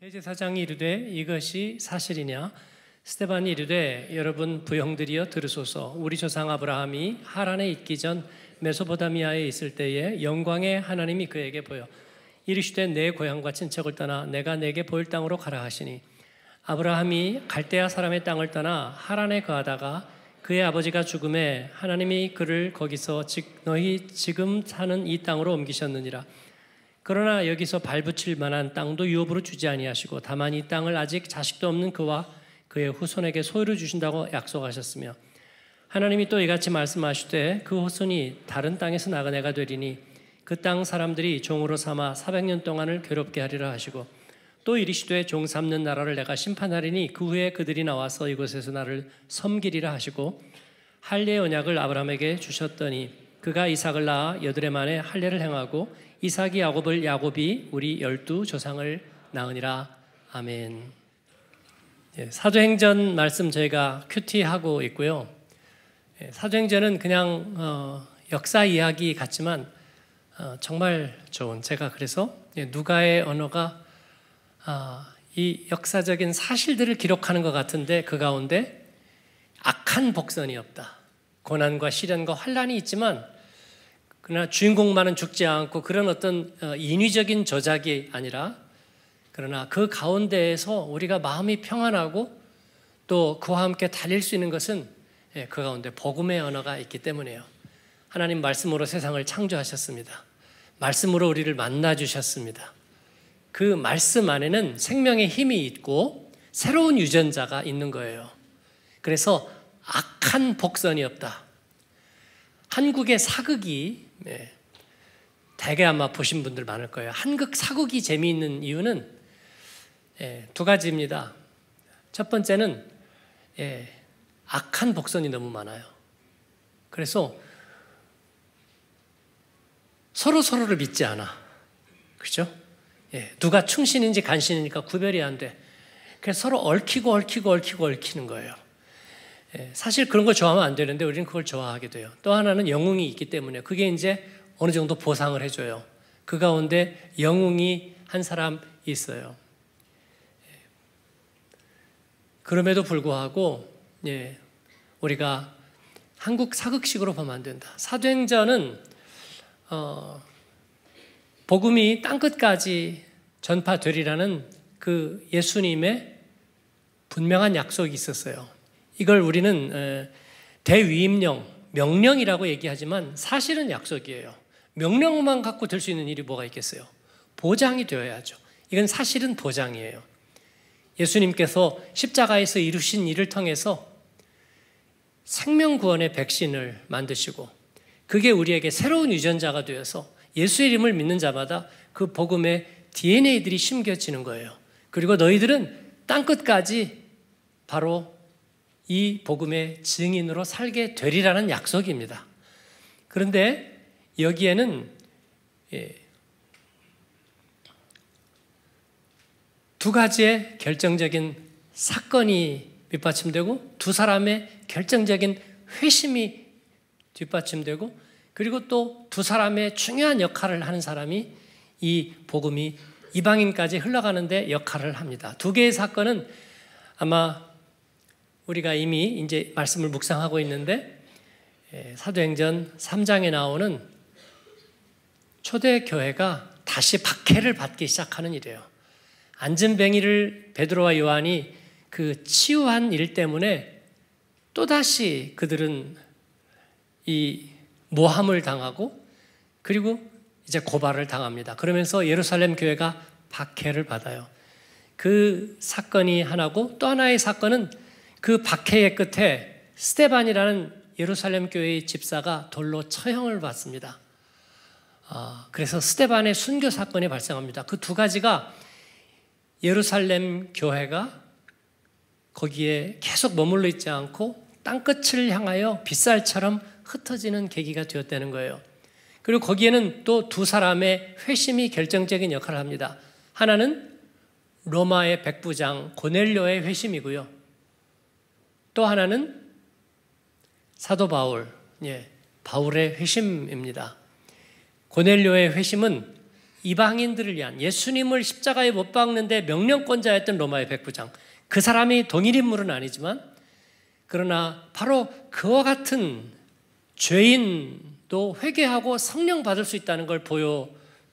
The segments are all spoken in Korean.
대제사장이 이르되 이것이 사실이냐? 스테반이 이르되 여러분 부형들이여 들으소서 우리 조상 아브라함이 하란에 있기 전 메소포타미아에 있을 때에 영광의 하나님이 그에게 보여 이르시되 내 고향과 친척을 떠나 내가 내게 보일 땅으로 가라 하시니 아브라함이 갈대아 사람의 땅을 떠나 하란에 거하다가 그의 아버지가 죽음에 하나님이 그를 거기서 즉 너희 지금 사는 이 땅으로 옮기셨느니라 그러나 여기서 발붙일 만한 땅도 유업으로 주지 아니하시고 다만 이 땅을 아직 자식도 없는 그와 그의 후손에게 소유를 주신다고 약속하셨으며 하나님이 또 이같이 말씀하시되그 후손이 다른 땅에서 나간애가 되리니 그 땅 사람들이 종으로 삼아 400년 동안을 괴롭게 하리라 하시고 또 이리시되 종 삼는 나라를 내가 심판하리니 그 후에 그들이 나와서 이곳에서 나를 섬기리라 하시고 할례 의 언약을 아브라함에게 주셨더니 그가 이삭을 낳아 여드레 만에 할례를 행하고 이삭이 야곱을 야곱이 우리 열두 조상을 낳으니라 아멘. 예, 사도행전 말씀 저희가 큐티하고 있고요. 예, 사도행전은 그냥 어, 역사 이야기 같지만 어, 정말 좋은 제가 그래서 예, 누가의 언어가 어, 이 역사적인 사실들을 기록하는 것 같은데 그 가운데 악한 복선이 없다. 고난과 시련과 환란이 있지만 그러나 주인공만은 죽지 않고 그런 어떤 어, 인위적인 저작이 아니라 그러나 그 가운데에서 우리가 마음이 평안하고 또 그와 함께 달릴 수 있는 것은 예, 그 가운데 복음의 언어가 있기 때문이에요. 하나님 말씀으로 세상을 창조하셨습니다. 말씀으로 우리를 만나 주셨습니다. 그 말씀 안에는 생명의 힘이 있고 새로운 유전자가 있는 거예요. 그래서 악한 복선이 없다. 한국의 사극이 네. 대개 아마 보신 분들 많을 거예요. 한국 사극이 재미있는 이유는 예, 두 가지입니다. 첫 번째는 예, 악한 복선이 너무 많아요. 그래서 서로 서로를 믿지 않아. 그죠? 예, 누가 충신인지 간신이니까 구별이 안 돼. 그래서 서로 얽히고 얽히고 얽히고 얽히는 거예요. 예, 사실 그런 걸 좋아하면 안 되는데 우리는 그걸 좋아하게 돼요. 또 하나는 영웅이 있기 때문에 그게 이제 어느 정도 보상을 해줘요. 그 가운데 영웅이 한 사람 있어요. 예. 그럼에도 불구하고 예, 우리가 한국 사극식으로 보면 안 된다. 사도행전은 어, 복음이 땅 끝까지 전파되리라는 그 예수님의 분명한 약속이 있었어요. 이걸 우리는 대위임령, 명령이라고 얘기하지만 사실은 약속이에요. 명령만 갖고 될 수 있는 일이 뭐가 있겠어요? 보장이 되어야죠. 이건 사실은 보장이에요. 예수님께서 십자가에서 이루신 일을 통해서 생명 구원의 백신을 만드시고 그게 우리에게 새로운 유전자가 되어서 예수 이름을 믿는 자마다 그 복음의 DNA들이 심겨지는 거예요. 그리고 너희들은 땅 끝까지 바로 이 복음의 증인으로 살게 되리라는 약속입니다. 그런데 여기에는 예, 두 가지의 결정적인 사건이 뒷받침되고 두 사람의 결정적인 회심이 뒷받침되고 그리고 또 두 사람의 중요한 역할을 하는 사람이 이 복음이 이방인까지 흘러가는데 역할을 합니다. 두 개의 사건은 아마 우리가 이미 이제 말씀을 묵상하고 있는데 사도행전 3장에 나오는 초대 교회가 다시 박해를 받기 시작하는 일이에요. 앉은 뱅이를 베드로와 요한이 그 치유한 일 때문에 또다시 그들은 이 모함을 당하고 그리고 이제 고발을 당합니다. 그러면서 예루살렘 교회가 박해를 받아요. 그 사건이 하나고 또 하나의 사건은 그 박해의 끝에 스테반이라는 예루살렘 교회의 집사가 돌로 처형을 받습니다. 아, 그래서 스테반의 순교 사건이 발생합니다. 그 두 가지가 예루살렘 교회가 거기에 계속 머물러 있지 않고 땅끝을 향하여 빗살처럼 흩어지는 계기가 되었다는 거예요. 그리고 거기에는 또 두 사람의 회심이 결정적인 역할을 합니다. 하나는 로마의 백부장 고넬료의 회심이고요. 또 하나는 사도 바울, 예, 바울의 회심입니다. 고넬료의 회심은 이방인들을 위한 예수님을 십자가에 못 박는데 명령권자였던 로마의 백부장. 그 사람이 동일 인물은 아니지만 그러나 바로 그와 같은 죄인도 회개하고 성령 받을 수 있다는 걸 보여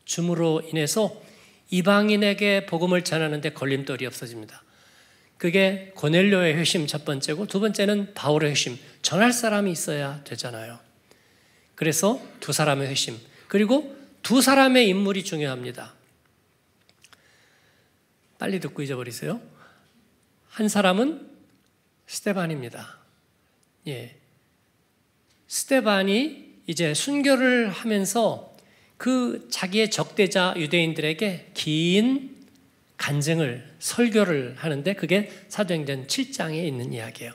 줌으로 인해서 이방인에게 복음을 전하는데 걸림돌이 없어집니다. 그게 고넬료의 회심 첫 번째고 두 번째는 바울의 회심. 전할 사람이 있어야 되잖아요. 그래서 두 사람의 회심. 그리고 두 사람의 인물이 중요합니다. 빨리 듣고 잊어버리세요. 한 사람은 스테반입니다. 예. 스테반이 이제 순교를 하면서 그 자기의 적대자 유대인들에게 긴 간증을 설교를 하는데 그게 사도행전 7장에 있는 이야기예요.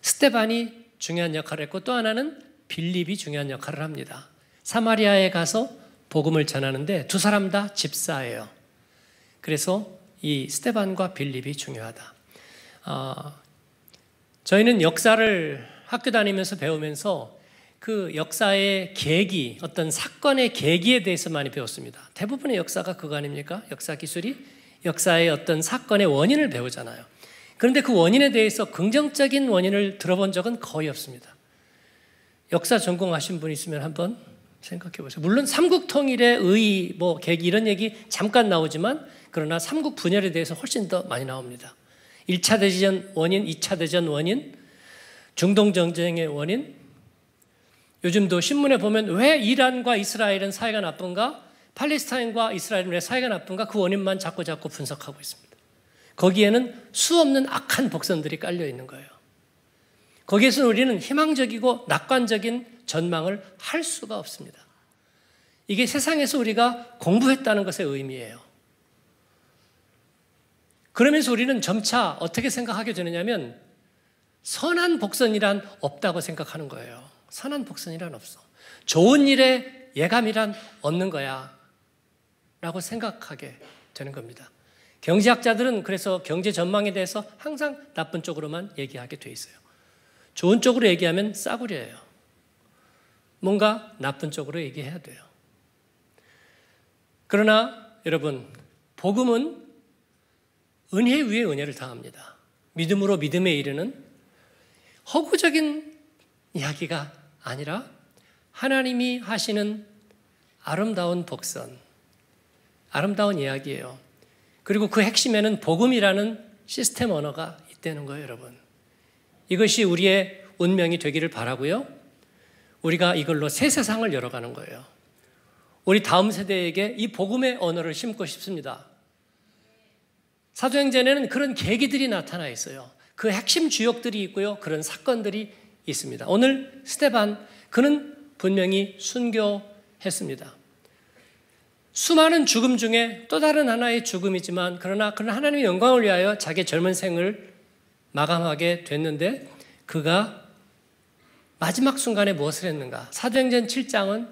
스테반이 중요한 역할을 했고 또 하나는 빌립이 중요한 역할을 합니다. 사마리아에 가서 복음을 전하는데 두 사람 다 집사예요. 그래서 이 스테반과 빌립이 중요하다. 어, 저희는 역사를 학교 다니면서 배우면서 그 역사의 계기, 어떤 사건의 계기에 대해서 많이 배웠습니다. 대부분의 역사가 그거 아닙니까? 역사 기술이 역사의 어떤 사건의 원인을 배우잖아요. 그런데 그 원인에 대해서 긍정적인 원인을 들어본 적은 거의 없습니다. 역사 전공하신 분 있으면 한번 생각해 보세요. 물론 삼국 통일의 의, 의뭐 계기 이런 얘기 잠깐 나오지만 그러나 삼국 분열에 대해서 훨씬 더 많이 나옵니다. 1차 대전 원인, 2차 대전 원인, 중동 전쟁의 원인. 요즘도 신문에 보면 왜 이란과 이스라엘은 사이가 나쁜가? 팔레스타인과 이스라엘의 사이가 나쁜가 그 원인만 자꾸 자꾸 분석하고 있습니다. 거기에는 수없는 악한 복선들이 깔려 있는 거예요. 거기에서 우리는 희망적이고 낙관적인 전망을 할 수가 없습니다. 이게 세상에서 우리가 공부했다는 것의 의미예요. 그러면서 우리는 점차 어떻게 생각하게 되느냐면 선한 복선이란 없다고 생각하는 거예요. 선한 복선이란 없어. 좋은 일에 예감이란 없는 거야. 라고 생각하게 되는 겁니다. 경제학자들은 그래서 경제 전망에 대해서 항상 나쁜 쪽으로만 얘기하게 돼 있어요. 좋은 쪽으로 얘기하면 싸구려예요. 뭔가 나쁜 쪽으로 얘기해야 돼요. 그러나 여러분, 복음은 은혜 위에 은혜를 다합니다. 믿음으로 믿음에 이르는 허구적인 이야기가 아니라 하나님이 하시는 아름다운 복선, 아름다운 이야기예요. 그리고 그 핵심에는 복음이라는 시스템 언어가 있다는 거예요, 여러분. 이것이 우리의 운명이 되기를 바라고요. 우리가 이걸로 새 세상을 열어가는 거예요. 우리 다음 세대에게 이 복음의 언어를 심고 싶습니다. 사도행전에는 그런 계기들이 나타나 있어요. 그 핵심 주역들이 있고요. 그런 사건들이 있습니다. 오늘 스테반, 그는 분명히 순교했습니다. 수많은 죽음 중에 또 다른 하나의 죽음이지만 그러나 그런 하나님의 영광을 위하여 자기 젊은 생을 마감하게 됐는데 그가 마지막 순간에 무엇을 했는가? 사도행전 7장은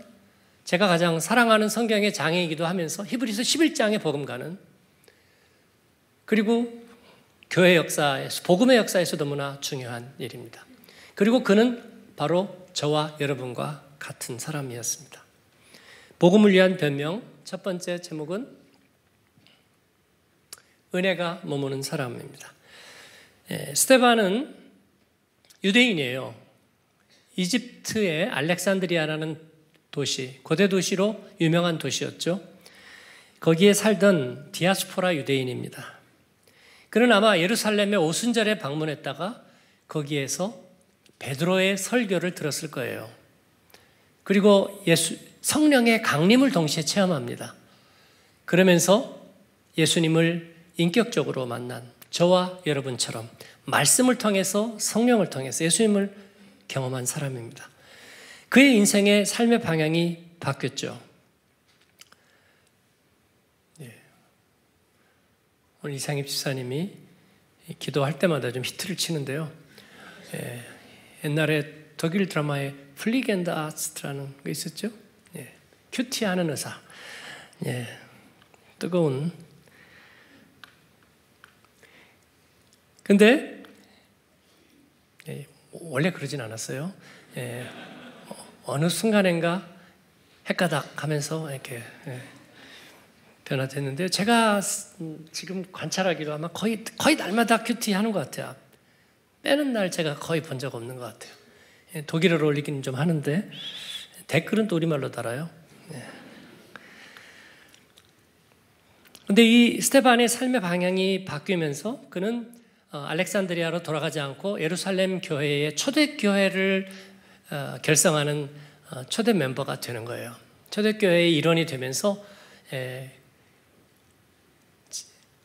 제가 가장 사랑하는 성경의 장이기도 애 하면서 히브리서 11장의 복음가는 그리고 교회 역사에서 복음의 역사에서도 너무나 중요한 일입니다. 그리고 그는 바로 저와 여러분과 같은 사람이었습니다. 복음을 위한 변명, 첫 번째 제목은 은혜가 머무는 사람입니다. 예, 스테반은 유대인이에요. 이집트의 알렉산드리아라는 도시, 고대 도시로 유명한 도시였죠. 거기에 살던 디아스포라 유대인입니다. 그는 아마 예루살렘에 오순절에 방문했다가 거기에서 베드로의 설교를 들었을 거예요. 그리고 예수, 성령의 강림을 동시에 체험합니다. 그러면서 예수님을 인격적으로 만난 저와 여러분처럼 말씀을 통해서 성령을 통해서 예수님을 경험한 사람입니다. 그의 인생의 삶의 방향이 바뀌었죠. 예. 오늘 이상입 집사님이 기도할 때마다 좀 히트를 치는데요. 예. 옛날에 독일 드라마에 플리겐다스트라는 게 있었죠. 큐티하는 의사. 예, 뜨거운. 근데 예, 원래 그러진 않았어요. 예, 어느 순간인가 헷가닥 하면서 이렇게 예, 변화됐는데 제가 지금 관찰하기로 아마 거의 거의 날마다 큐티하는 것 같아요. 빼는 날 제가 거의 본 적 없는 것 같아요. 예, 독일어로 올리기는 좀 하는데 댓글은 또 우리말로 달아요. 근데 이 스테반의 삶의 방향이 바뀌면서 그는 어, 알렉산드리아로 돌아가지 않고 예루살렘 교회의 초대 교회를 어, 결성하는 어, 초대 멤버가 되는 거예요. 초대 교회의 일원이 되면서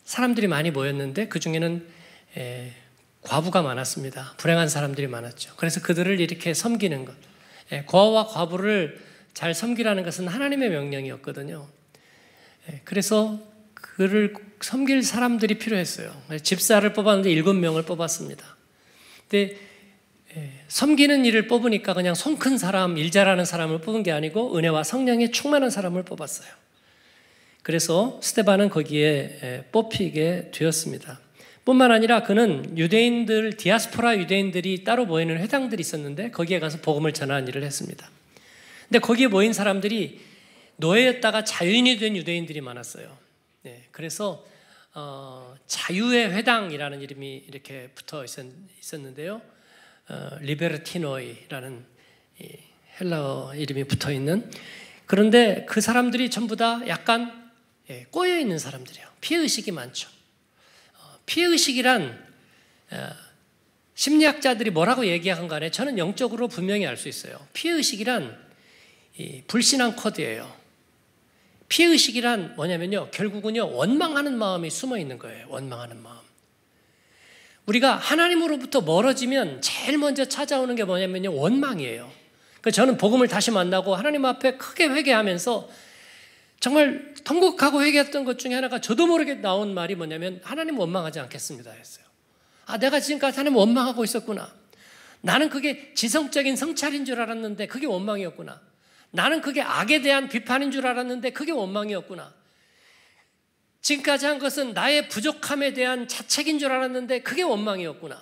사람들이 많이 모였는데 그 중에는 과부가 많았습니다. 불행한 사람들이 많았죠. 그래서 그들을 이렇게 섬기는 것, 고아와 과부를 잘 섬기라는 것은 하나님의 명령이었거든요. 그래서 그를 섬길 사람들이 필요했어요. 집사를 뽑았는데 일곱 명을 뽑았습니다. 근데 예, 섬기는 일을 뽑으니까 그냥 손 큰 사람, 일 잘하는 사람을 뽑은 게 아니고 은혜와 성령에 충만한 사람을 뽑았어요. 그래서 스테반은 거기에 예, 뽑히게 되었습니다. 뿐만 아니라 그는 유대인들, 디아스포라 유대인들이 따로 모이는 회당들이 있었는데 거기에 가서 복음을 전하는 일을 했습니다. 근데 거기에 모인 사람들이 노예였다가 자유인이 된 유대인들이 많았어요. 네, 그래서 어, 자유의 회당이라는 이름이 이렇게 붙어 있었, 는데요 어, 리베르티노이라는 헬라어 이름이 붙어 있는 그런데 그 사람들이 전부 다 약간 예, 꼬여 있는 사람들이에요. 피해 의식이 많죠. 어, 피해 의식이란 어, 심리학자들이 뭐라고 얘기한 간에 저는 영적으로 분명히 알 수 있어요. 피해 의식이란 불신앙 코드예요. 피해의식이란 뭐냐면요. 결국은요. 원망하는 마음이 숨어 있는 거예요. 원망하는 마음. 우리가 하나님으로부터 멀어지면 제일 먼저 찾아오는 게 뭐냐면요. 원망이에요. 그 저는 복음을 다시 만나고 하나님 앞에 크게 회개하면서 정말 통곡하고 회개했던 것 중에 하나가 저도 모르게 나온 말이 뭐냐면 하나님 원망하지 않겠습니다 했어요. 아, 내가 지금까지 하나님 원망하고 있었구나. 나는 그게 지성적인 성찰인 줄 알았는데 그게 원망이었구나. 나는 그게 악에 대한 비판인 줄 알았는데 그게 원망이었구나. 지금까지 한 것은 나의 부족함에 대한 자책인 줄 알았는데 그게 원망이었구나.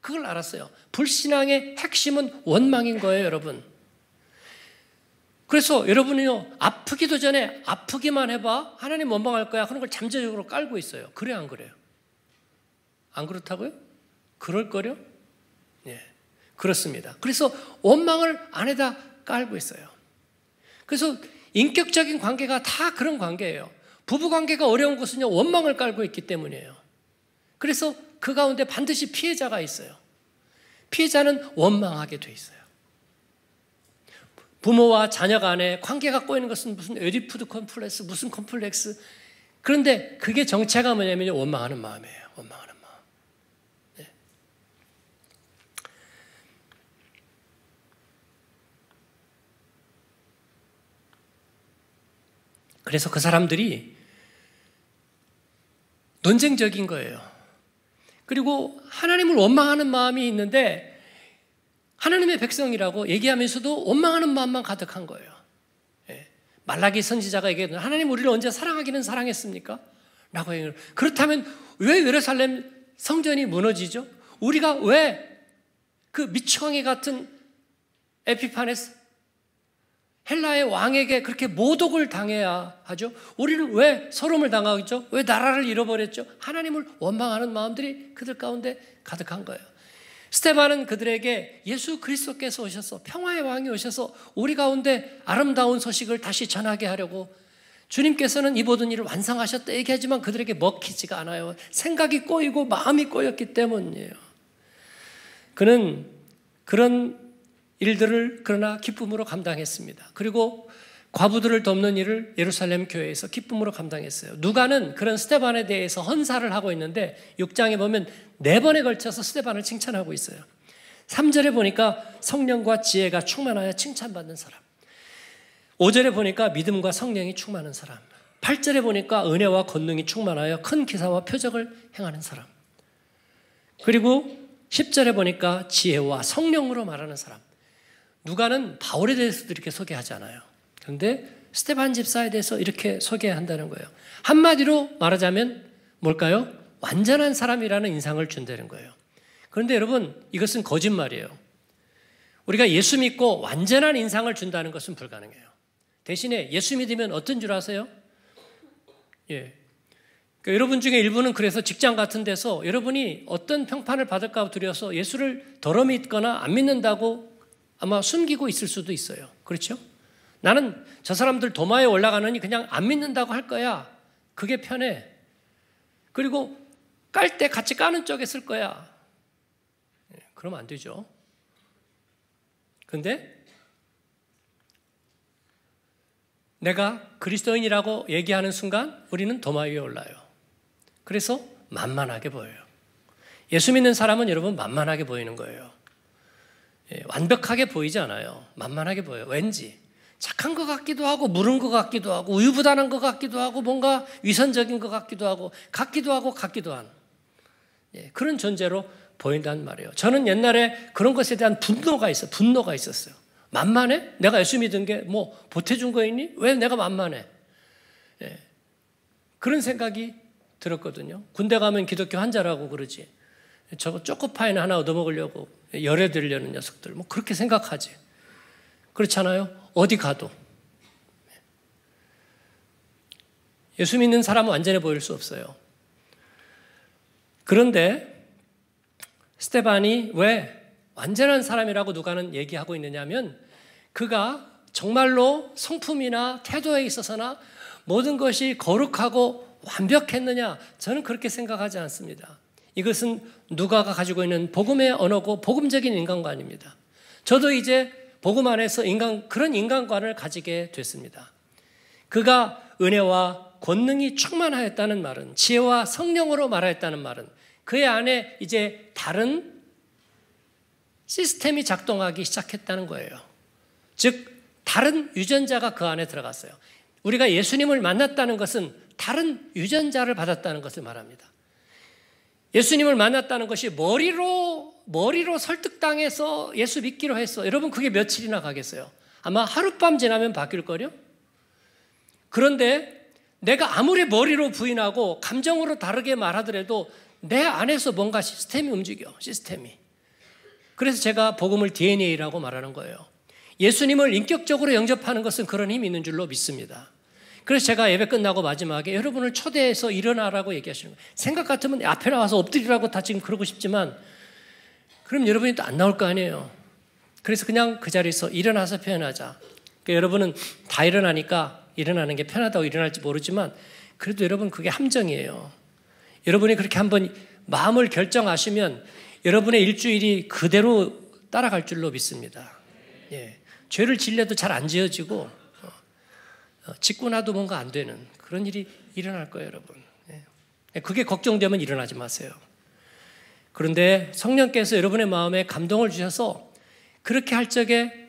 그걸 알았어요. 불신앙의 핵심은 원망인 거예요, 여러분. 그래서 여러분이요, 아프기도 전에 아프기만 해봐. 하나님 원망할 거야. 그런 걸 잠재적으로 깔고 있어요. 그래, 안 그래요? 안 그렇다고요? 그럴거려? 예. 그렇습니다. 그래서 원망을 안에다 깔고 있어요. 그래서 인격적인 관계가 다 그런 관계예요. 부부 관계가 어려운 것은요, 원망을 깔고 있기 때문이에요. 그래서 그 가운데 반드시 피해자가 있어요. 피해자는 원망하게 돼 있어요. 부모와 자녀 간의 관계가 꼬이는 것은 무슨 에디푸드 컴플렉스, 무슨 컴플렉스. 그런데 그게 정체가 뭐냐면 원망하는 마음이에요. 원망하는 그래서 그 사람들이 논쟁적인 거예요. 그리고 하나님을 원망하는 마음이 있는데 하나님의 백성이라고 얘기하면서도 원망하는 마음만 가득한 거예요. 예. 말라기 선지자가 얘기했는 하나님 우리를 언제 사랑하기는 사랑했습니까? 라고 얘기를 그렇다면 왜 예루살렘 성전이 무너지죠? 우리가 왜 그 미치광이 같은 에피파네스 헬라의 왕에게 그렇게 모독을 당해야 하죠. 우리는 왜 서름을 당하고 죠왜 나라를 잃어버렸죠? 하나님을 원망하는 마음들이 그들 가운데 가득한 거예요. 스테반은 그들에게 예수 그리스도께서 오셔서 평화의 왕이 오셔서 우리 가운데 아름다운 소식을 다시 전하게 하려고 주님께서는 이 모든 일을 완성하셨다 얘기하지만 그들에게 먹히지가 않아요. 생각이 꼬이고 마음이 꼬였기 때문이에요. 그는 그런 일들을 그러나 기쁨으로 감당했습니다. 그리고 과부들을 돕는 일을 예루살렘 교회에서 기쁨으로 감당했어요. 누가는 그런 스테반에 대해서 헌사를 하고 있는데 6장에 보면 네 번에 걸쳐서 스테반을 칭찬하고 있어요. 3절에 보니까 성령과 지혜가 충만하여 칭찬받는 사람. 5절에 보니까 믿음과 성령이 충만한 사람. 8절에 보니까 은혜와 권능이 충만하여 큰 기사와 표적을 행하는 사람. 그리고 10절에 보니까 지혜와 성령으로 말하는 사람. 누가는 바울에 대해서도 이렇게 소개하잖아요 그런데 스테반 집사에 대해서 이렇게 소개한다는 거예요. 한마디로 말하자면 뭘까요? 완전한 사람이라는 인상을 준다는 거예요. 그런데 여러분, 이것은 거짓말이에요. 우리가 예수 믿고 완전한 인상을 준다는 것은 불가능해요. 대신에 예수 믿으면 어떤 줄 아세요? 예. 그러니까 여러분 중에 일부는 그래서 직장 같은 데서 여러분이 어떤 평판을 받을까 두려워서 예수를 덜어 믿거나 안 믿는다고 아마 숨기고 있을 수도 있어요. 그렇죠? 나는 저 사람들 도마에 올라가느니 그냥 안 믿는다고 할 거야. 그게 편해. 그리고 깔 때 같이 까는 쪽에 쓸 거야. 예, 그러면 안 되죠. 근데 내가 그리스도인이라고 얘기하는 순간 우리는 도마 위에 올라요. 그래서 만만하게 보여요. 예수 믿는 사람은 여러분 만만하게 보이는 거예요. 예, 완벽하게 보이지 않아요. 만만하게 보여요. 왠지. 착한 것 같기도 하고, 물은 것 같기도 하고, 우유부단한 것 같기도 하고, 뭔가 위선적인 것 같기도 하고, 같기도 하고, 같기도 한. 예, 그런 존재로 보인다 말이에요. 저는 옛날에 그런 것에 대한 분노가 있어 분노가 있었어요. 만만해? 내가 예수 믿은 게 뭐 보태준 거있니? 왜 내가 만만해? 예, 그런 생각이 들었거든요. 군대 가면 기독교 환자라고 그러지. 저거 초코파이나 하나 얻어먹으려고 열애 들려는 녀석들 뭐 그렇게 생각하지. 그렇잖아요. 어디 가도 예수 믿는 사람은 완전해 보일 수 없어요. 그런데 스테반이 왜 완전한 사람이라고 누가는 얘기하고 있느냐면 그가 정말로 성품이나 태도에 있어서나 모든 것이 거룩하고 완벽했느냐 저는 그렇게 생각하지 않습니다. 이것은 누가가 가지고 있는 복음의 언어고 복음적인 인간관입니다. 저도 이제 복음 안에서 인간 그런 인간관을 가지게 됐습니다. 그가 은혜와 권능이 충만하였다는 말은 지혜와 성령으로 말하였다는 말은 그의 안에 이제 다른 시스템이 작동하기 시작했다는 거예요. 즉 다른 유전자가 그 안에 들어갔어요. 우리가 예수님을 만났다는 것은 다른 유전자를 받았다는 것을 말합니다. 예수님을 만났다는 것이 머리로 머리로 설득당해서 예수 믿기로 했어. 여러분 그게 며칠이나 가겠어요? 아마 하룻밤 지나면 바뀔 거요 그런데 내가 아무리 머리로 부인하고 감정으로 다르게 말하더라도 내 안에서 뭔가 시스템이 움직여. 시스템이. 그래서 제가 복음을 DNA라고 말하는 거예요. 예수님을 인격적으로 영접하는 것은 그런 힘이 있는 줄로 믿습니다. 그래서 제가 예배 끝나고 마지막에 여러분을 초대해서 일어나라고 얘기하시는 거예요. 생각 같으면 앞에 나와서 엎드리라고 다 지금 그러고 싶지만 그럼 여러분이 또 안 나올 거 아니에요. 그래서 그냥 그 자리에서 일어나서 표현하자. 그러니까 여러분은 다 일어나니까 일어나는 게 편하다고 일어날지 모르지만 그래도 여러분 그게 함정이에요. 여러분이 그렇게 한번 마음을 결정하시면 여러분의 일주일이 그대로 따라갈 줄로 믿습니다. 예. 죄를 질려도 잘 안 지어지고 어, 짓고 나도 뭔가 안 되는 그런 일이 일어날 거예요, 여러분. 예. 예, 그게 걱정되면 일어나지 마세요. 그런데 성령께서 여러분의 마음에 감동을 주셔서 그렇게 할 적에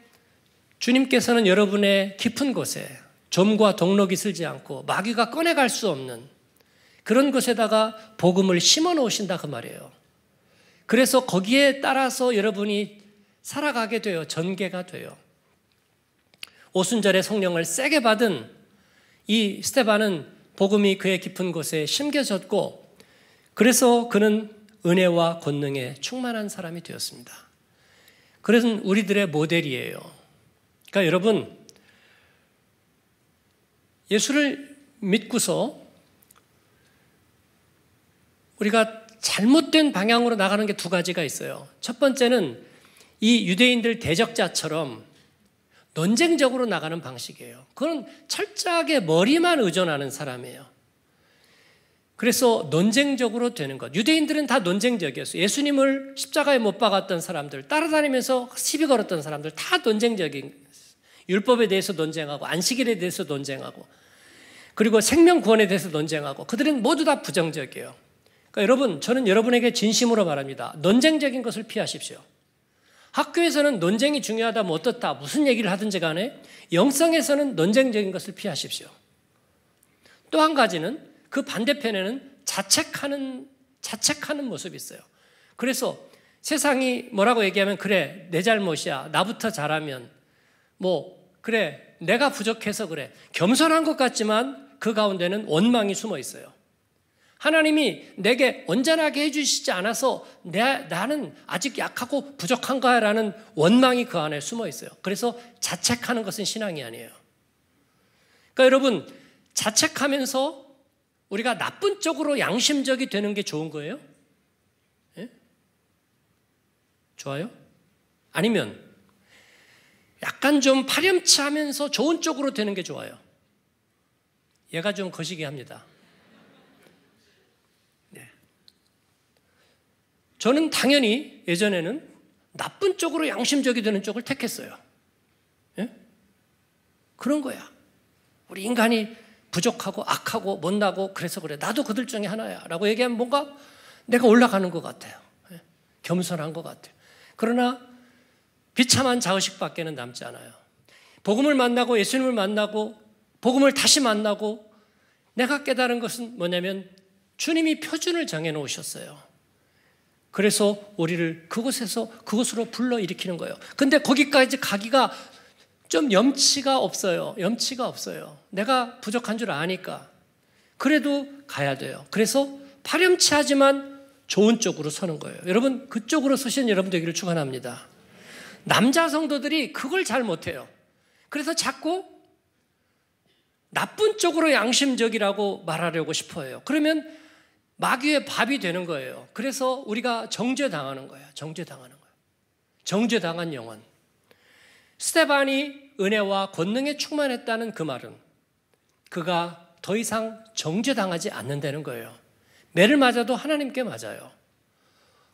주님께서는 여러분의 깊은 곳에 점과 동록이 슬지 않고 마귀가 꺼내갈 수 없는 그런 곳에다가 복음을 심어 놓으신다 그 말이에요. 그래서 거기에 따라서 여러분이 살아가게 돼요. 전개가 돼요. 오순절에 성령을 세게 받은 이 스테반은 복음이 그의 깊은 곳에 심겨졌고 그래서 그는 은혜와 권능에 충만한 사람이 되었습니다. 그것은 우리들의 모델이에요. 그러니까 여러분 예수를 믿고서 우리가 잘못된 방향으로 나가는 게 두 가지가 있어요. 첫 번째는 이 유대인들 대적자처럼 논쟁적으로 나가는 방식이에요. 그건 철저하게 머리만 의존하는 사람이에요. 그래서 논쟁적으로 되는 것. 유대인들은 다 논쟁적이었어요. 예수님을 십자가에 못 박았던 사람들, 따라다니면서 시비 걸었던 사람들 다 논쟁적인 율법에 대해서 논쟁하고 안식일에 대해서 논쟁하고 그리고 생명 구원에 대해서 논쟁하고 그들은 모두 다 부정적이에요. 그러니까 여러분, 저는 여러분에게 진심으로 말합니다. 논쟁적인 것을 피하십시오. 학교에서는 논쟁이 중요하다, 뭐 어떻다, 무슨 얘기를 하든지 간에 영성에서는 논쟁적인 것을 피하십시오. 또 한 가지는 그 반대편에는 자책하는, 자책하는 모습이 있어요. 그래서 세상이 뭐라고 얘기하면 그래, 내 잘못이야. 나부터 잘하면 뭐, 그래, 내가 부족해서 그래. 겸손한 것 같지만 그 가운데는 원망이 숨어 있어요. 하나님이 내게 온전하게 해주시지 않아서 내, 나는 아직 약하고 부족한가 라는 원망이 그 안에 숨어 있어요. 그래서 자책하는 것은 신앙이 아니에요. 그러니까 여러분, 자책하면서 우리가 나쁜 쪽으로 양심적이 되는 게 좋은 거예요? 예? 좋아요? 아니면 약간 좀 파렴치하면서 좋은 쪽으로 되는 게 좋아요. 얘가 좀 거시기 합니다. 저는 당연히 예전에는 나쁜 쪽으로 양심적이 되는 쪽을 택했어요. 예? 그런 거야. 우리 인간이 부족하고 악하고 못나고 그래서 그래. 나도 그들 중에 하나야. 라고 얘기하면 뭔가 내가 올라가는 것 같아요. 예? 겸손한 것 같아요. 그러나 비참한 자의식 밖에는 남지 않아요. 복음을 만나고 예수님을 만나고 복음을 다시 만나고 내가 깨달은 것은 뭐냐면 주님이 표준을 정해 놓으셨어요. 그래서 우리를 그곳에서 그곳으로 불러일으키는 거예요. 근데 거기까지 가기가 좀 염치가 없어요. 염치가 없어요. 내가 부족한 줄 아니까. 그래도 가야 돼요. 그래서 파렴치하지만 좋은 쪽으로 서는 거예요. 여러분, 그쪽으로 서신 여러분 되기를 축원합니다. 남자 성도들이 그걸 잘 못해요. 그래서 자꾸 나쁜 쪽으로 양심적이라고 말하려고 싶어요. 그러면 마귀의 밥이 되는 거예요. 그래서 우리가 정죄당하는 거예요. 정죄당하는 거예요. 정죄당한 영혼. 스테반이 은혜와 권능에 충만했다는 그 말은 그가 더 이상 정죄당하지 않는다는 거예요. 매를 맞아도 하나님께 맞아요.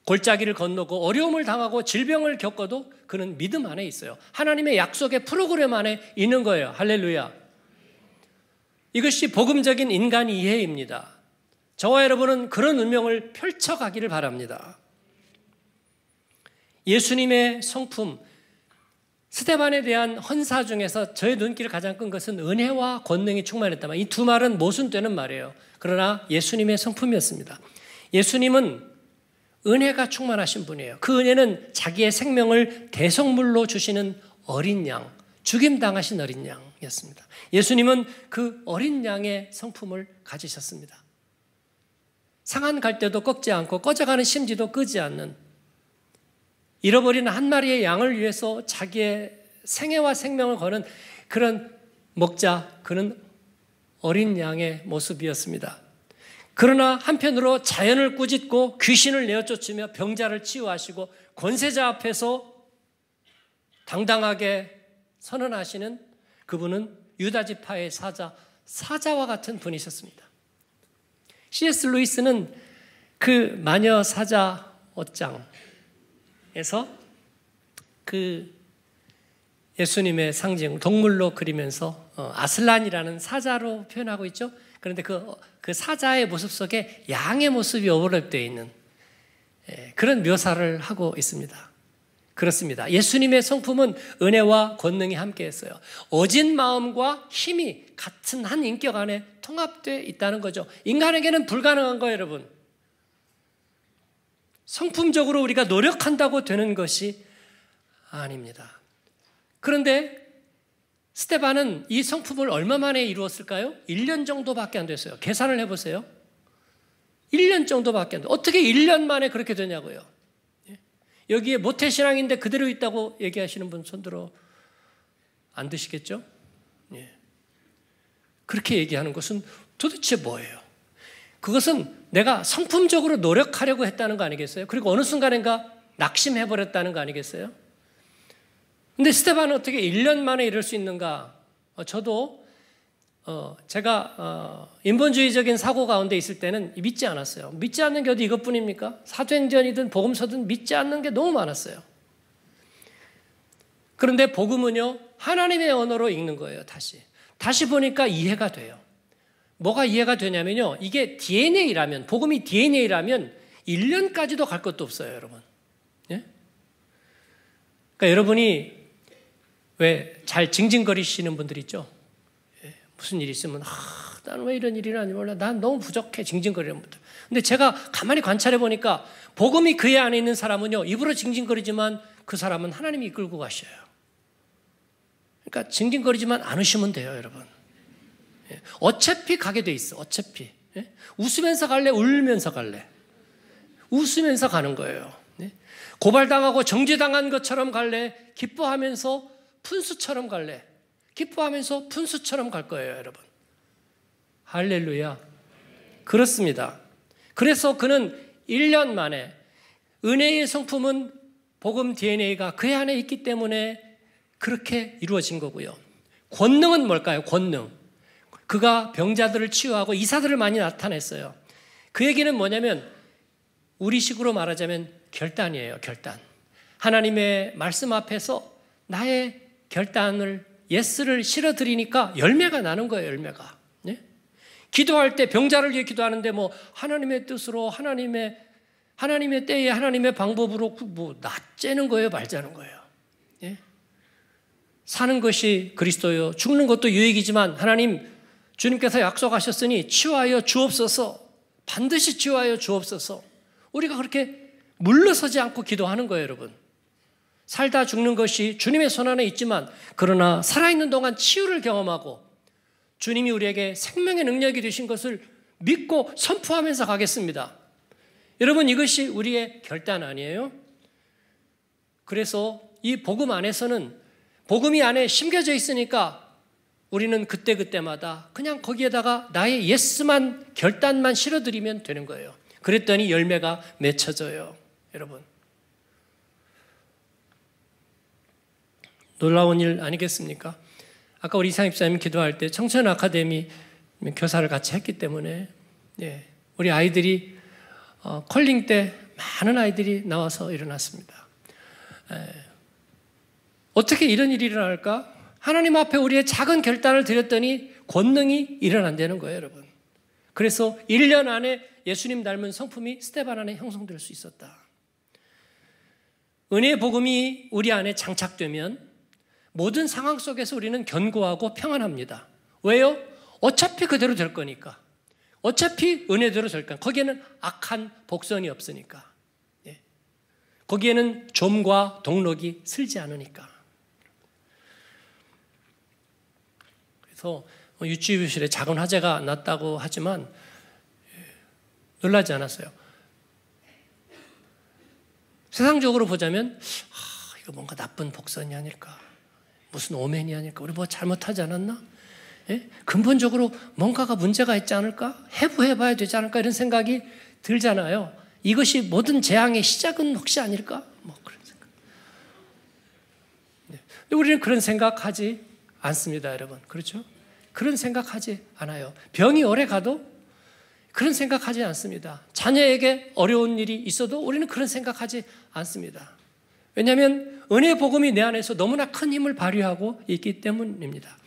골짜기를 건너고 어려움을 당하고 질병을 겪어도 그는 믿음 안에 있어요. 하나님의 약속의 프로그램 안에 있는 거예요. 할렐루야. 이것이 복음적인 인간 이해입니다. 저와 여러분은 그런 운명을 펼쳐가기를 바랍니다. 예수님의 성품, 스테반에 대한 헌사 중에서 저의 눈길을 가장 끈 것은 은혜와 권능이 충만했다만 이두 말은 모순되는 말이에요. 그러나 예수님의 성품이었습니다. 예수님은 은혜가 충만하신 분이에요. 그 은혜는 자기의 생명을 대성물로 주시는 어린 양, 죽임당하신 어린 양이었습니다. 예수님은 그 어린 양의 성품을 가지셨습니다. 상한 갈대도 꺾지 않고 꺼져가는 심지도 끄지 않는 잃어버린 한 마리의 양을 위해서 자기의 생애와 생명을 거는 그런 먹자 그는 어린 양의 모습이었습니다. 그러나 한편으로 자연을 꾸짖고 귀신을 내어쫓으며 병자를 치유하시고 권세자 앞에서 당당하게 선언하시는 그분은 유다지파의 사자, 사자와 같은 분이셨습니다. C.S. 루이스는 그 마녀 사자 옷장에서 그 예수님의 상징 동물로 그리면서 어, 아슬란이라는 사자로 표현하고 있죠. 그런데 그, 그 사자의 모습 속에 양의 모습이 오버랩되어 있는 예, 그런 묘사를 하고 있습니다. 그렇습니다. 예수님의 성품은 은혜와 권능이 함께했어요. 어진 마음과 힘이 같은 한 인격 안에 통합되 있다는 거죠. 인간에게는 불가능한 거예요, 여러분. 성품적으로 우리가 노력한다고 되는 것이 아닙니다. 그런데 스테반은 이 성품을 얼마 만에 이루었을까요? 1년 정도밖에 안 됐어요. 계산을 해보세요. 1년 정도밖에 안 돼. 어떻게 1년 만에 그렇게 되냐고요? 여기에 모태신앙인데 그대로 있다고 얘기하시는 분 손들어 안 드시겠죠? 예. 그렇게 얘기하는 것은 도대체 뭐예요? 그것은 내가 성품적으로 노력하려고 했다는 거 아니겠어요? 그리고 어느 순간인가 낙심해버렸다는 거 아니겠어요? 근데 스테반은 어떻게 1년 만에 이럴 수 있는가? 어, 저도 어, 제가 어, 인본주의적인 사고 가운데 있을 때는 믿지 않았어요. 믿지 않는 게 어디 이것뿐입니까? 사도행전이든 복음서든 믿지 않는 게 너무 많았어요. 그런데 복음은요 하나님의 언어로 읽는 거예요. 다시 다시 보니까 이해가 돼요. 뭐가 이해가 되냐면요 이게 DNA라면 복음이 DNA라면 1년까지도 갈 것도 없어요, 여러분. 예? 그러니까 여러분이 왜 잘 징징거리시는 분들 있죠? 무슨 일이 있으면 아, 나는 왜 이런 일이 나는 몰라. 난 너무 부족해. 징징거리는부터. 근데 제가 가만히 관찰해 보니까 복음이 그의 안에 있는 사람은요. 입으로 징징거리지만 그 사람은 하나님이 이끌고 가셔요. 그러니까 징징거리지만 않으시면 돼요, 여러분. 예. 어차피 가게 돼 있어. 어차피. 예? 웃으면서 갈래, 울면서 갈래. 웃으면서 가는 거예요. 예? 고발당하고 정죄당한 것처럼 갈래, 기뻐하면서 푼수처럼 갈래. 기뻐하면서 분수처럼 갈 거예요, 여러분. 할렐루야. 그렇습니다. 그래서 그는 1년 만에 은혜의 성품은 복음 DNA가 그 안에 있기 때문에 그렇게 이루어진 거고요. 권능은 뭘까요? 권능. 그가 병자들을 치유하고 이사들을 많이 나타냈어요. 그 얘기는 뭐냐면 우리식으로 말하자면 결단이에요. 결단. 하나님의 말씀 앞에서 나의 결단을 예스를 실어드리니까 열매가 나는 거예요, 열매가. 예? 기도할 때 병자를 위해 기도하는데 뭐 하나님의 뜻으로 하나님의 하나님의 때에 하나님의 방법으로 뭐 낮째는 거예요, 말자는 거예요. 예? 사는 것이 그리스도요, 죽는 것도 유익이지만 하나님 주님께서 약속하셨으니 치유하여 주옵소서. 반드시 치유하여 주옵소서. 우리가 그렇게 물러서지 않고 기도하는 거예요, 여러분. 살다 죽는 것이 주님의 손 안에 있지만 그러나 살아있는 동안 치유를 경험하고 주님이 우리에게 생명의 능력이 되신 것을 믿고 선포하면서 가겠습니다. 여러분 이것이 우리의 결단 아니에요? 그래서 이 복음 안에서는 복음이 안에 심겨져 있으니까 우리는 그때그때마다 그냥 거기에다가 나의 예스만 결단만 실어드리면 되는 거예요. 그랬더니 열매가 맺혀져요. 여러분. 놀라운 일 아니겠습니까? 아까 우리 이상 입사님 기도할 때 청년 아카데미 교사를 같이 했기 때문에 예, 우리 아이들이 어, 컬링 때 많은 아이들이 나와서 일어났습니다. 예, 어떻게 이런 일이 일어날까? 하나님 앞에 우리의 작은 결단을 드렸더니 권능이 일어난다는 거예요, 여러분. 그래서 1년 안에 예수님 닮은 성품이 스테반 안에 형성될 수 있었다. 은혜의 복음이 우리 안에 장착되면 모든 상황 속에서 우리는 견고하고 평안합니다. 왜요? 어차피 그대로 될 거니까. 어차피 은혜대로 될 거니까. 거기에는 악한 복선이 없으니까. 예. 거기에는 좀과 동록이 슬지 않으니까. 그래서 뭐 유치부실에 작은 화재가 났다고 하지만 예, 놀라지 않았어요. 세상적으로 보자면 아, 이거 뭔가 나쁜 복선이 아닐까. 무슨 오맨이 아닐까? 우리 뭐 잘못하지 않았나? 예? 근본적으로 뭔가가 문제가 있지 않을까? 해부해봐야 되지 않을까? 이런 생각이 들잖아요. 이것이 모든 재앙의 시작은 혹시 아닐까? 뭐 그런 생각. 네. 근데 우리는 그런 생각하지 않습니다, 여러분. 그렇죠? 그런 생각하지 않아요. 병이 오래 가도 그런 생각하지 않습니다. 자녀에게 어려운 일이 있어도 우리는 그런 생각하지 않습니다. 왜냐하면 은혜 복음이 내 안에서 너무나 큰 힘을 발휘하고 있기 때문입니다.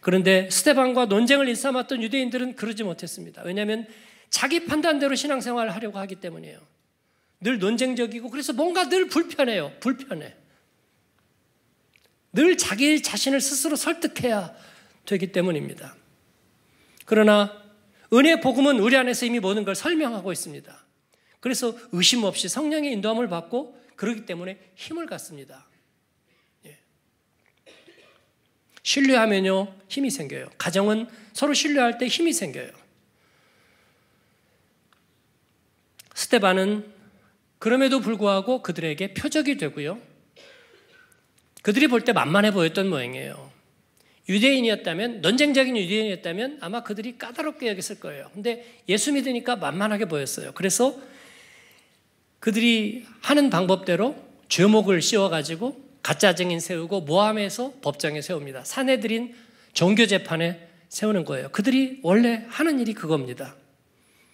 그런데 스테반과 논쟁을 일삼았던 유대인들은 그러지 못했습니다. 왜냐하면 자기 판단대로 신앙생활을 하려고 하기 때문이에요. 늘 논쟁적이고 그래서 뭔가 늘 불편해요. 불편해. 늘 자기 자신을 스스로 설득해야 되기 때문입니다. 그러나 은혜 복음은 우리 안에서 이미 모든 걸 설명하고 있습니다. 그래서 의심 없이 성령의 인도함을 받고 그렇기 때문에 힘을 갖습니다. 예. 신뢰하면요, 힘이 생겨요. 가정은 서로 신뢰할 때 힘이 생겨요. 스테반은 그럼에도 불구하고 그들에게 표적이 되고요. 그들이 볼 때 만만해 보였던 모양이에요. 유대인이었다면, 논쟁적인 유대인이었다면 아마 그들이 까다롭게 여겼을 거예요. 근데 예수 믿으니까 만만하게 보였어요. 그래서 그들이 하는 방법대로 죄목을 씌워가지고 가짜 증인 세우고 모함해서 법정에 세웁니다. 사내들인 종교 재판에 세우는 거예요. 그들이 원래 하는 일이 그겁니다.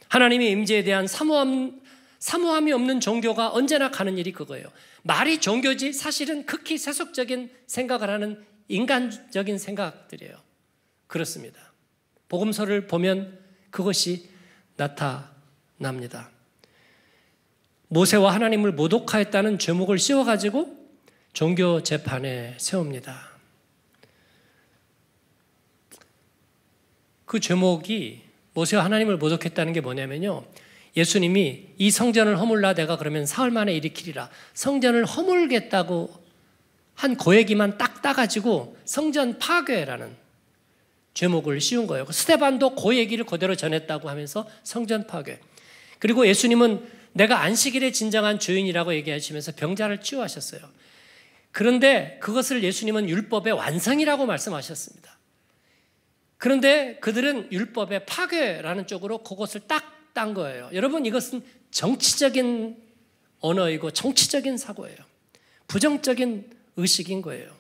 하나님의 임재에 대한 사모함 사모함이 없는 종교가 언제나 가는 일이 그거예요. 말이 종교지 사실은 극히 세속적인 생각을 하는 인간적인 생각들이에요. 그렇습니다. 복음서를 보면 그것이 나타납니다. 모세와 하나님을 모독하였다는 죄목을 씌워가지고 종교 재판에 세웁니다. 그 죄목이 모세와 하나님을 모독했다는 게 뭐냐면요. 예수님이 이 성전을 허물라 내가 그러면 사흘 만에 일으키리라. 성전을 허물겠다고 한 고액이만 딱 따가지고 성전 파괴라는 죄목을 씌운 거예요. 스테반도 그 얘기를 그대로 전했다고 하면서 성전 파괴. 그리고 예수님은 내가 안식일의 진정한 주인이라고 얘기하시면서 병자를 치유하셨어요. 그런데 그것을 예수님은 율법의 완성이라고 말씀하셨습니다. 그런데 그들은 율법의 파괴라는 쪽으로 그것을 딱 딴 거예요. 여러분 이것은 정치적인 언어이고 정치적인 사고예요. 부정적인 의식인 거예요.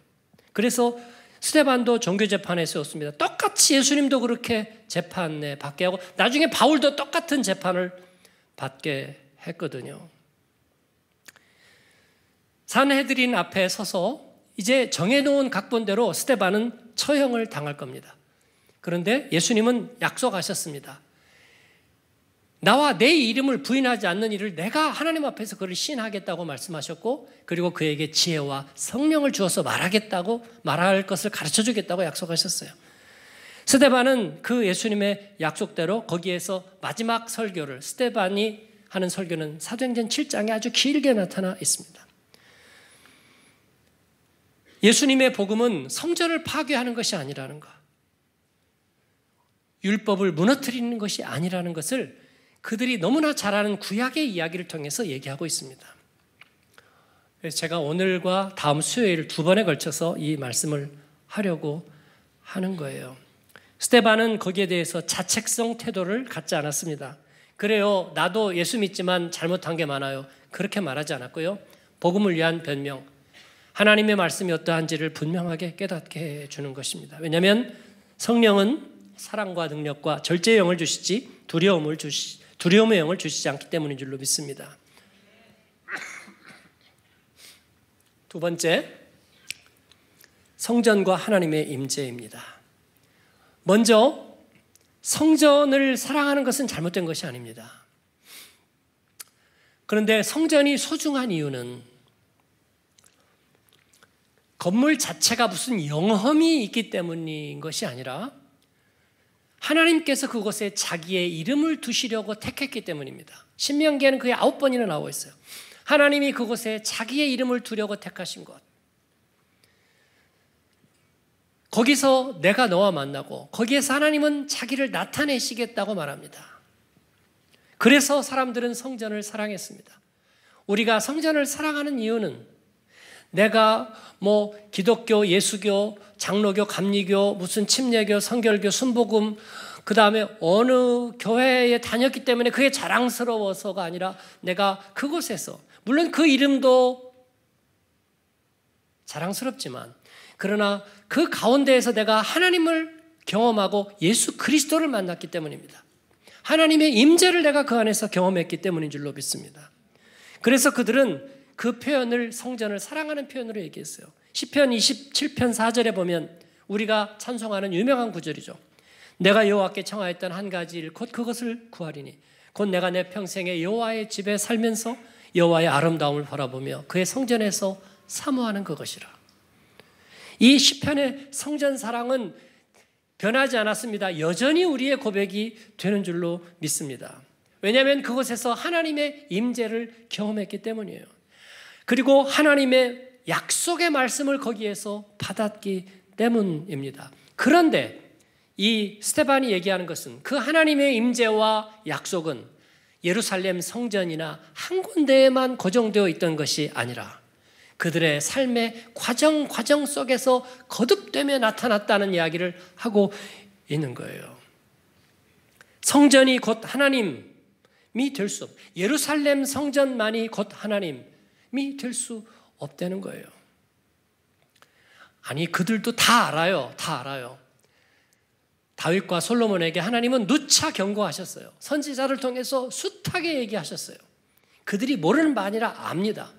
그래서 스테반도 종교재판에 서였습니다 똑같이 예수님도 그렇게 재판에 받게 하고 나중에 바울도 똑같은 재판을 받게 했거든요. 산헤드린 앞에 서서 이제 정해놓은 각본대로 스테반은 처형을 당할 겁니다. 그런데 예수님은 약속하셨습니다. 나와 내 이름을 부인하지 않는 일을 내가 하나님 앞에서 그를 시하겠다고 말씀하셨고, 그리고 그에게 지혜와 성령을 주어서 말하겠다고 말할 것을 가르쳐 주겠다고 약속하셨어요. 스테반은 그 예수님의 약속대로 거기에서 마지막 설교를 스테반이 하는 설교는 사도행전 7장에 아주 길게 나타나 있습니다. 예수님의 복음은 성전을 파괴하는 것이 아니라는 것, 율법을 무너뜨리는 것이 아니라는 것을 그들이 너무나 잘 아는 구약의 이야기를 통해서 얘기하고 있습니다. 제가 오늘과 다음 수요일 두 번에 걸쳐서 이 말씀을 하려고 하는 거예요. 스테반은 거기에 대해서 자책성 태도를 갖지 않았습니다. 그래요. 나도 예수 믿지만 잘못한 게 많아요. 그렇게 말하지 않았고요. 복음을 위한 변명. 하나님의 말씀이 어떠한지를 분명하게 깨닫게 해 주는 것입니다. 왜냐하면 성령은 사랑과 능력과 절제의 영을 주시지 두려움을 주시 두려움의 영을 주시지 않기 때문인 줄로 믿습니다. 두 번째 성전과 하나님의 임재입니다. 먼저 성전을 사랑하는 것은 잘못된 것이 아닙니다. 그런데 성전이 소중한 이유는 건물 자체가 무슨 영험이 있기 때문인 것이 아니라 하나님께서 그곳에 자기의 이름을 두시려고 택했기 때문입니다. 신명기에는 그게 아홉 번이나 나와 있어요. 하나님이 그곳에 자기의 이름을 두려고 택하신 것. 거기서 내가 너와 만나고 거기에서 하나님은 자기를 나타내시겠다고 말합니다. 그래서 사람들은 성전을 사랑했습니다. 우리가 성전을 사랑하는 이유는 내가 뭐 기독교, 예수교, 장로교, 감리교, 무슨 침례교, 성결교, 순복음 그 다음에 어느 교회에 다녔기 때문에 그게 자랑스러워서가 아니라 내가 그곳에서 물론 그 이름도 자랑스럽지만 그러나 그 가운데에서 내가 하나님을 경험하고 예수 그리스도를 만났기 때문입니다. 하나님의 임재를 내가 그 안에서 경험했기 때문인 줄로 믿습니다. 그래서 그들은 그 표현을 성전을 사랑하는 표현으로 얘기했어요. 시편 27편 4절에 보면 우리가 찬송하는 유명한 구절이죠. 내가 여호와께 청하였던 한 가지 일곧 그것을 구하리니 곧 내가 내 평생에 여호와의 집에 살면서 여호와의 아름다움을 바라보며 그의 성전에서 사모하는 그것이라. 이 시편의 성전 사랑은 변하지 않았습니다. 여전히 우리의 고백이 되는 줄로 믿습니다. 왜냐하면 그곳에서 하나님의 임재를 경험했기 때문이에요. 그리고 하나님의 약속의 말씀을 거기에서 받았기 때문입니다. 그런데 이 스테반이 얘기하는 것은 그 하나님의 임재와 약속은 예루살렘 성전이나 한 군데에만 고정되어 있던 것이 아니라 그들의 삶의 과정 과정 속에서 거듭되며 나타났다는 이야기를 하고 있는 거예요. 성전이 곧 하나님이 될 수 없. 예루살렘 성전만이 곧 하나님이 될 수 없다는 거예요. 아니 그들도 다 알아요. 다 알아요. 다윗과 솔로몬에게 하나님은 누차 경고하셨어요. 선지자를 통해서 숱하게 얘기하셨어요. 그들이 모르는 바 아니라 압니다.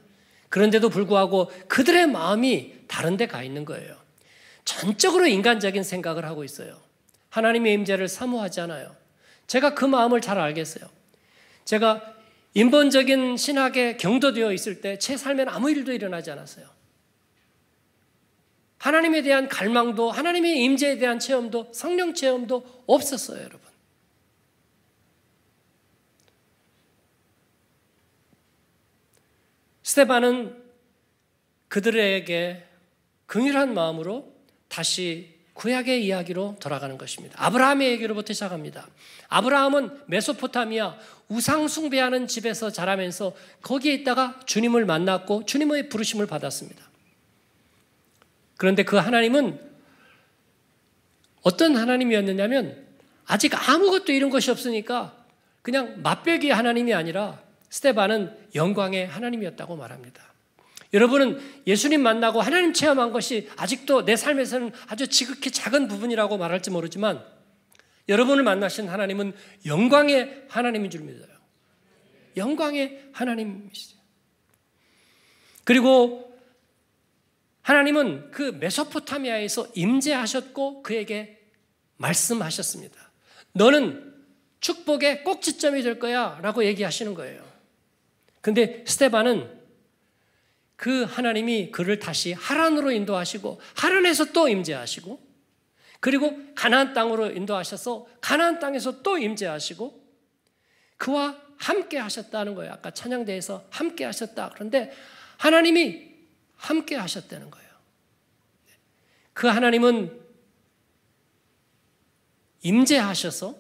그런데도 불구하고 그들의 마음이 다른 데 가 있는 거예요. 전적으로 인간적인 생각을 하고 있어요. 하나님의 임재를 사모하지 아요 제가 그 마음을 잘 알겠어요. 제가 인본적인 신학에 경도되어 있을 때 제 삶엔 아무 일도 일어나지 않았어요. 하나님에 대한 갈망도 하나님의 임재에 대한 체험도 성령 체험도 없었어요, 여러분. 스테반은 그들에게 긍휼한 마음으로 다시 구약의 이야기로 돌아가는 것입니다. 아브라함의 얘기로부터 시작합니다. 아브라함은 메소포타미아 우상 숭배하는 집에서 자라면서 거기에 있다가 주님을 만났고 주님의 부르심을 받았습니다. 그런데 그 하나님은 어떤 하나님이었느냐면 아직 아무것도 이런 것이 없으니까 그냥 맛배기 하나님이 아니라 스테반은 영광의 하나님이었다고 말합니다. 여러분은 예수님 만나고 하나님 체험한 것이 아직도 내 삶에서는 아주 지극히 작은 부분이라고 말할지 모르지만 여러분을 만나신 하나님은 영광의 하나님인 줄 믿어요. 영광의 하나님이시죠. 그리고 하나님은 그 메소포타미아에서 임재하셨고 그에게 말씀하셨습니다. 너는 축복의 꼭지점이 될 거야 라고 얘기하시는 거예요. 근데 스테반은 그 하나님이 그를 다시 하란으로 인도하시고 하란에서 또 임재하시고 그리고 가나안 땅으로 인도하셔서 가나안 땅에서 또 임재하시고 그와 함께 하셨다는 거예요. 아까 찬양대에서 함께 하셨다. 그런데 하나님이 함께 하셨다는 거예요. 그 하나님은 임재하셔서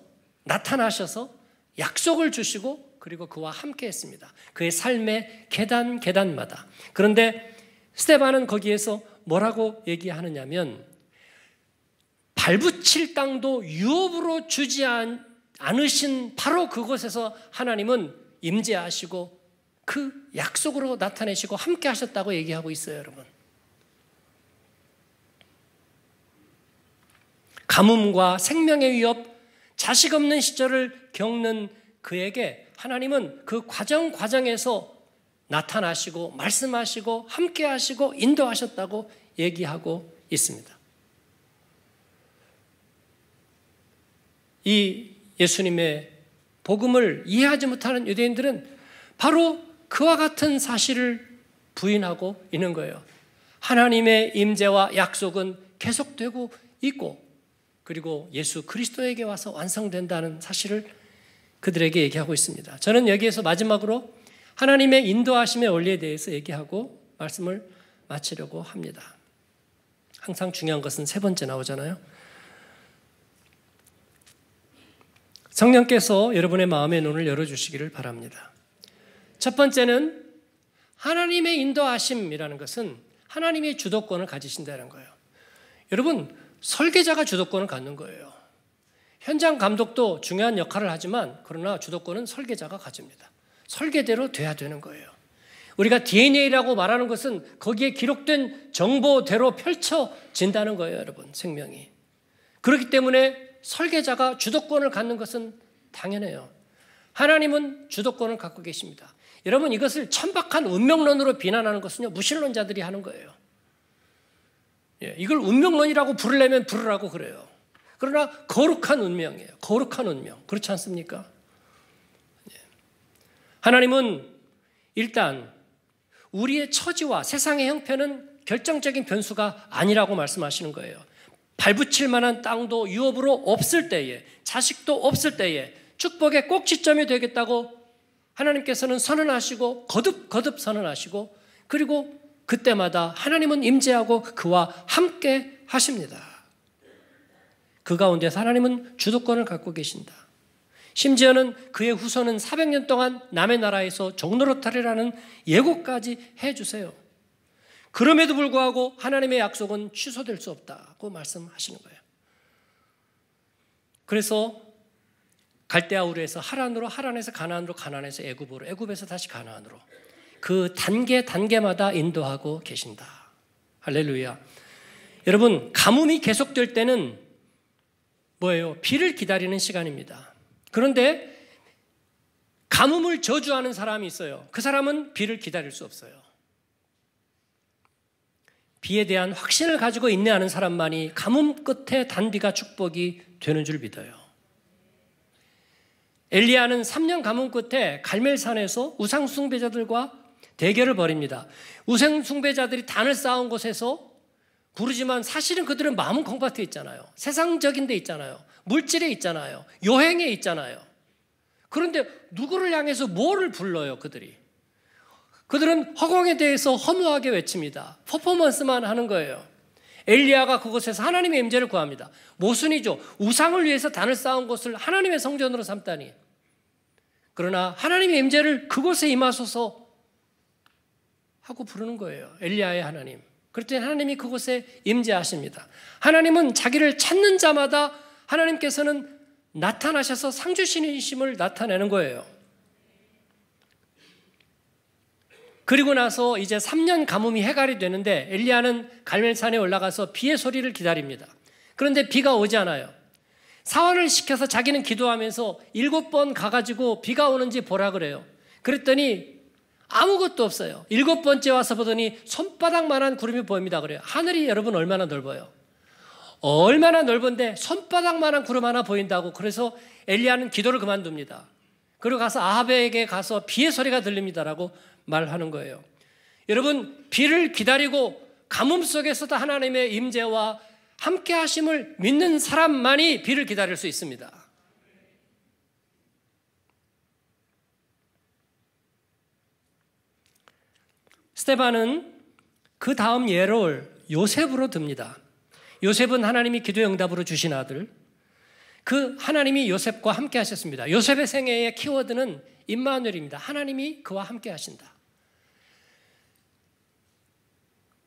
나타나셔서 약속을 주시고 그리고 그와 함께 했습니다. 그의 삶의 계단 계단마다. 그런데 스테반은 거기에서 뭐라고 얘기하느냐면 발붙일 땅도 유업으로 주지 않으신 바로 그곳에서 하나님은 임재하시고 그 약속으로 나타내시고 함께 하셨다고 얘기하고 있어요, 여러분. 가뭄과 생명의 위협, 자식 없는 시절을 겪는 그에게 하나님은 그 과정 과정에서 나타나시고 말씀하시고 함께 하시고 인도하셨다고 얘기하고 있습니다. 이 예수님의 복음을 이해하지 못하는 유대인들은 바로 그와 같은 사실을 부인하고 있는 거예요. 하나님의 임재와 약속은 계속되고 있고 그리고 예수 그리스도에게 와서 완성된다는 사실을 그들에게 얘기하고 있습니다. 저는 여기에서 마지막으로 하나님의 인도하심의 원리에 대해서 얘기하고 말씀을 마치려고 합니다. 항상 중요한 것은 세 번째 나오잖아요. 성령께서 여러분의 마음의 눈을 열어주시기를 바랍니다. 첫 번째는 하나님의 인도하심이라는 것은 하나님의 주도권을 가지신다는 거예요. 여러분, 설계자가 주도권을 갖는 거예요. 현장 감독도 중요한 역할을 하지만 그러나 주도권은 설계자가 가집니다. 설계대로 돼야 되는 거예요. 우리가 DNA라고 말하는 것은 거기에 기록된 정보대로 펼쳐진다는 거예요, 여러분, 생명이. 그렇기 때문에 설계자가 주도권을 갖는 것은 당연해요. 하나님은 주도권을 갖고 계십니다. 여러분, 이것을 천박한 운명론으로 비난하는 것은요, 무신론자들이 하는 거예요. 예, 이걸 운명론이라고 부르려면 부르라고 그래요. 그러나 거룩한 운명이에요. 거룩한 운명. 그렇지 않습니까? 예. 하나님은 일단 우리의 처지와 세상의 형편은 결정적인 변수가 아니라고 말씀하시는 거예요. 발붙일 만한 땅도 유업으로 없을 때에, 자식도 없을 때에 축복의 꼭지점이 되겠다고 하나님께서는 선언하시고 거듭 거듭 선언하시고 그리고 그때마다 하나님은 임재하고 그와 함께 하십니다. 그 가운데 하나님은 주도권을 갖고 계신다. 심지어는 그의 후손은 400년 동안 남의 나라에서 종노릇하리라는 예고까지 해주세요. 그럼에도 불구하고 하나님의 약속은 취소될 수 없다고 말씀하시는 거예요. 그래서 갈대아 우르에서 하란으로 하란에서 가나안으로 가나안에서 애굽으로 애굽에서 다시 가나안으로 그 단계 단계마다 인도하고 계신다. 할렐루야. 여러분 가뭄이 계속될 때는 뭐예요? 비를 기다리는 시간입니다. 그런데 가뭄을 저주하는 사람이 있어요. 그 사람은 비를 기다릴 수 없어요. 비에 대한 확신을 가지고 인내하는 사람만이 가뭄 끝에 단비가 축복이 되는 줄 믿어요. 엘리야는 3년 가뭄 끝에 갈멜산에서 우상 숭배자들과 대결을 벌입니다. 우상 숭배자들이 단을 쌓은 곳에서 부르지만 사실은 그들은 마음은 콩밭에 있잖아요. 세상적인 데 있잖아요. 물질에 있잖아요. 여행에 있잖아요. 그런데 누구를 향해서 뭐를 불러요, 그들이? 그들은 허공에 대해서 허무하게 외칩니다. 퍼포먼스만 하는 거예요. 엘리야가 그곳에서 하나님의 임재를 구합니다. 모순이죠. 우상을 위해서 단을 쌓은 곳을 하나님의 성전으로 삼다니. 그러나 하나님의 임재를 그곳에 임하소서 하고 부르는 거예요. 엘리야의 하나님. 그랬더니 하나님이 그곳에 임재하십니다. 하나님은 자기를 찾는 자마다 하나님께서는 나타나셔서 상주신이심을 나타내는 거예요. 그리고 나서 이제 3년 가뭄이 해갈이 되는데 엘리야는 갈멜산에 올라가서 비의 소리를 기다립니다. 그런데 비가 오지 않아요. 사원을 시켜서 자기는 기도하면서 일곱 번 가가지고 비가 오는지 보라 그래요. 그랬더니 아무것도 없어요. 일곱 번째 와서 보더니 손바닥만한 구름이 보입니다. 그래요. 하늘이 여러분 얼마나 넓어요. 얼마나 넓은데 손바닥만한 구름 하나 보인다고 그래서 엘리야는 기도를 그만둡니다. 그리고 가서 아합에게 가서 비의 소리가 들립니다라고 말하는 거예요. 여러분 비를 기다리고 가뭄 속에서도 하나님의 임재와 함께 하심을 믿는 사람만이 비를 기다릴 수 있습니다. 스테반은 그 다음 예로를 요셉으로 듭니다. 요셉은 하나님이 기도 응답으로 주신 아들. 그 하나님이 요셉과 함께 하셨습니다. 요셉의 생애의 키워드는 임마누엘입니다. 하나님이 그와 함께 하신다.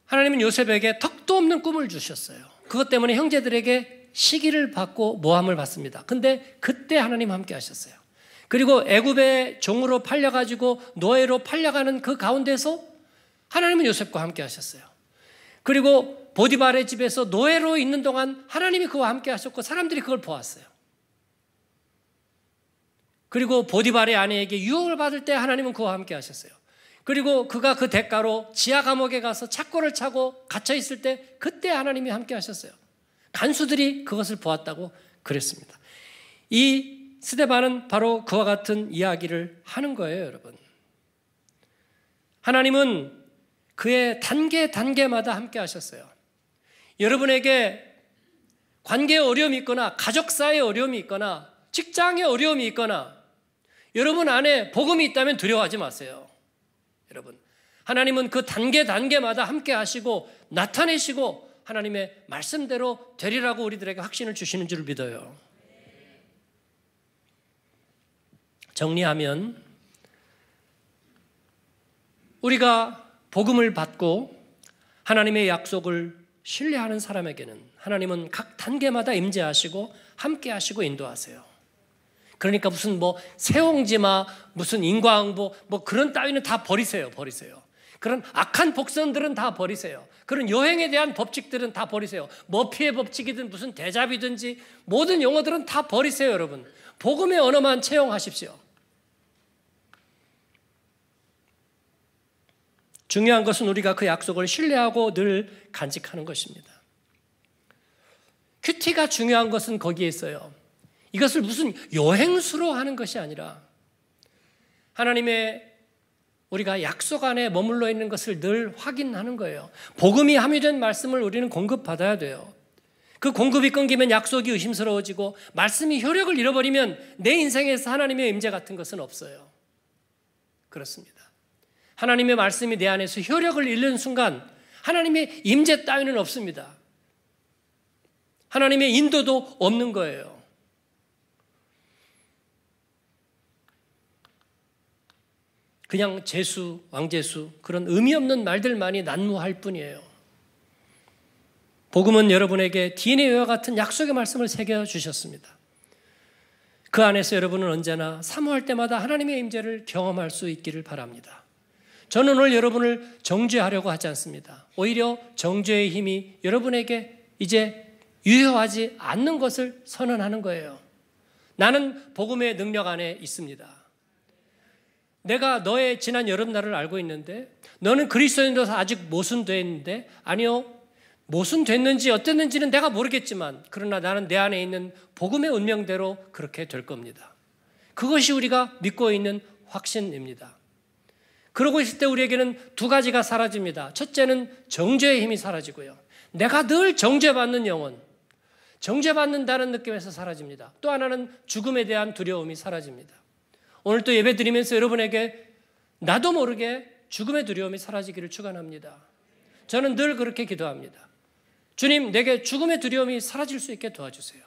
하나님은 요셉에게 턱도 없는 꿈을 주셨어요. 그것 때문에 형제들에게 시기를 받고 모함을 받습니다. 근데 그때 하나님 함께 하셨어요. 그리고 애굽의 종으로 팔려가지고 노예로 팔려가는 그 가운데서 하나님은 요셉과 함께 하셨어요. 그리고 보디발의 집에서 노예로 있는 동안 하나님이 그와 함께 하셨고 사람들이 그걸 보았어요. 그리고 보디발의 아내에게 유혹을 받을 때 하나님은 그와 함께 하셨어요. 그리고 그가 그 대가로 지하 감옥에 가서 착고를 차고 갇혀 있을 때 그때 하나님이 함께 하셨어요. 간수들이 그것을 보았다고 그랬습니다. 이 스데반은 바로 그와 같은 이야기를 하는 거예요, 여러분. 하나님은 그의 단계 단계마다 함께 하셨어요. 여러분에게 관계에 어려움이 있거나 가족사에 어려움이 있거나 직장에 어려움이 있거나 여러분 안에 복음이 있다면 두려워하지 마세요. 여러분 하나님은 그 단계 단계마다 함께 하시고 나타내시고 하나님의 말씀대로 되리라고 우리들에게 확신을 주시는 줄 믿어요. 정리하면 우리가 복음을 받고 하나님의 약속을 신뢰하는 사람에게는 하나님은 각 단계마다 임재하시고 함께 하시고 인도하세요. 그러니까 무슨 뭐 세옹지마 무슨 인과응보 뭐 그런 따위는 다 버리세요. 버리세요. 그런 악한 복선들은 다 버리세요. 그런 여행에 대한 법칙들은 다 버리세요. 머피의 뭐 법칙이든 무슨 대잡이든지 모든 용어들은 다 버리세요, 여러분. 복음의 언어만 채용하십시오. 중요한 것은 우리가 그 약속을 신뢰하고 늘 간직하는 것입니다. 큐티가 중요한 것은 거기에 있어요. 이것을 무슨 여행수로 하는 것이 아니라 하나님의 우리가 약속 안에 머물러 있는 것을 늘 확인하는 거예요. 복음이 함유된 말씀을 우리는 공급받아야 돼요. 그 공급이 끊기면 약속이 의심스러워지고 말씀이 효력을 잃어버리면 내 인생에서 하나님의 임재 같은 것은 없어요. 그렇습니다. 하나님의 말씀이 내 안에서 효력을 잃는 순간 하나님의 임재 따위는 없습니다. 하나님의 인도도 없는 거예요. 그냥 재수, 왕재수 그런 의미 없는 말들만이 난무할 뿐이에요. 복음은 여러분에게 DNA와 같은 약속의 말씀을 새겨 주셨습니다. 그 안에서 여러분은 언제나 사모할 때마다 하나님의 임재를 경험할 수 있기를 바랍니다. 저는 오늘 여러분을 정죄하려고 하지 않습니다. 오히려 정죄의 힘이 여러분에게 이제 유효하지 않는 것을 선언하는 거예요. 나는 복음의 능력 안에 있습니다. 내가 너의 지난 여름날을 알고 있는데 너는 그리스도인으로서 아직 모순되는데 아니요 모순됐는지 어땠는지는 내가 모르겠지만 그러나 나는 내 안에 있는 복음의 운명대로 그렇게 될 겁니다. 그것이 우리가 믿고 있는 확신입니다. 그러고 있을 때 우리에게는 두 가지가 사라집니다. 첫째는 정죄의 힘이 사라지고요. 내가 늘 정죄받는 영혼, 정죄받는다는 느낌에서 사라집니다. 또 하나는 죽음에 대한 두려움이 사라집니다. 오늘 또 예배 드리면서 여러분에게 나도 모르게 죽음의 두려움이 사라지기를 축원합니다. 저는 늘 그렇게 기도합니다. 주님, 내게 죽음의 두려움이 사라질 수 있게 도와주세요.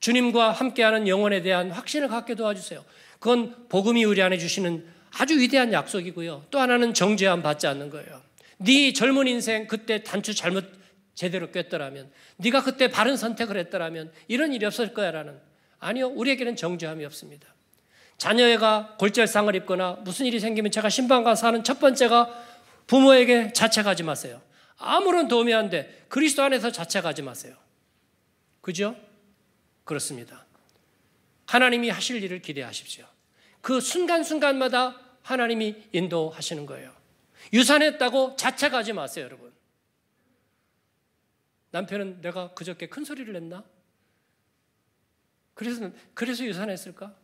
주님과 함께하는 영혼에 대한 확신을 갖게 도와주세요. 그건 복음이 우리 안에 주시는 아주 위대한 약속이고요. 또 하나는 정죄함 받지 않는 거예요. 네 젊은 인생 그때 단추 잘못 제대로 꿰더라면 네가 그때 바른 선택을 했더라면 이런 일이 없을 거야라는 아니요 우리에게는 정죄함이 없습니다. 자녀가 골절상을 입거나 무슨 일이 생기면 제가 신방 가서 하는 첫 번째가 부모에게 자책하지 마세요. 아무런 도움이 안 돼. 그리스도 안에서 자책하지 마세요. 그죠? 그렇습니다. 하나님이 하실 일을 기대하십시오. 그 순간순간마다 하나님이 인도하시는 거예요. 유산했다고 자책하지 마세요, 여러분. 남편은 내가 그저께 큰 소리를 냈나? 그래서, 그래서 유산했을까?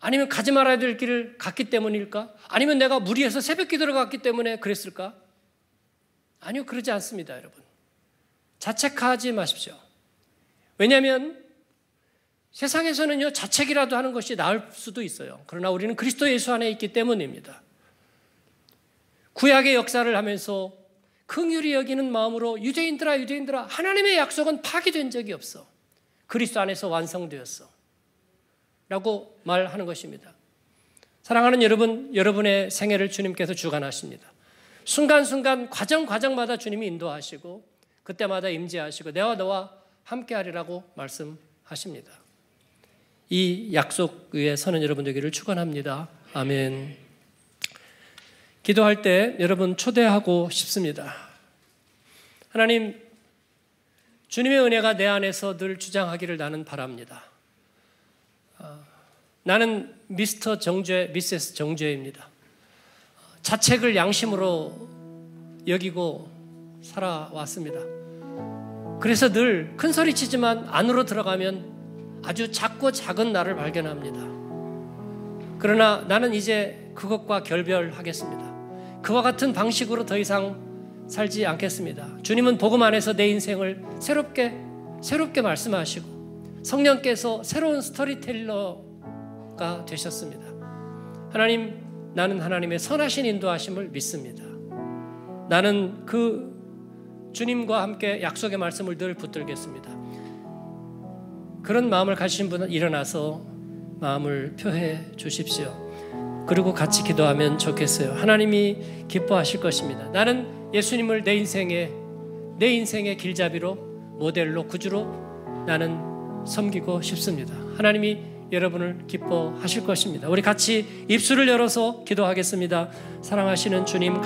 아니면 가지 말아야 될 길을 갔기 때문일까? 아니면 내가 무리해서 새벽 기도를 갔기 때문에 그랬을까? 아니요, 그러지 않습니다, 여러분. 자책하지 마십시오. 왜냐하면 세상에서는요, 자책이라도 하는 것이 나을 수도 있어요. 그러나 우리는 그리스도 예수 안에 있기 때문입니다. 구약의 역사를 하면서 긍휼히 여기는 마음으로 유대인들아 유대인들아 하나님의 약속은 파기된 적이 없어. 그리스도 안에서 완성되었어. 라고 말하는 것입니다. 사랑하는 여러분, 여러분의 생애를 주님께서 주관하십니다. 순간순간 과정 과정마다 주님이 인도하시고 그때마다 임재하시고 내와 너와 함께 하리라고 말씀하십니다. 이 약속 위에 서는 여러분 되기를 축원합니다. 아멘. 기도할 때 여러분 초대하고 싶습니다. 하나님 주님의 은혜가 내 안에서 늘 주장하기를 나는 바랍니다. 아, 나는 미스터 정죄, 미세스 정죄입니다. 자책을 양심으로 여기고 살아왔습니다. 그래서 늘 큰 소리 치지만 안으로 들어가면 아주 작고 작은 나를 발견합니다. 그러나 나는 이제 그것과 결별하겠습니다. 그와 같은 방식으로 더 이상 살지 않겠습니다. 주님은 복음 안에서 내 인생을 새롭게 새롭게 말씀하시고 성령께서 새로운 스토리텔러가 되셨습니다. 하나님 나는 하나님의 선하신 인도하심을 믿습니다. 나는 그 주님과 함께 약속의 말씀을 늘 붙들겠습니다. 그런 마음을 가신 분은 일어나서 마음을 표해 주십시오. 그리고 같이 기도하면 좋겠어요. 하나님이 기뻐하실 것입니다. 나는 예수님을 내 인생의 내 인생의 길잡이로 모델로 구주로 나는 섬기고 싶습니다. 하나님이 여러분을 기뻐하실 것입니다. 우리 같이 입술을 열어서 기도하겠습니다. 사랑하시는 주님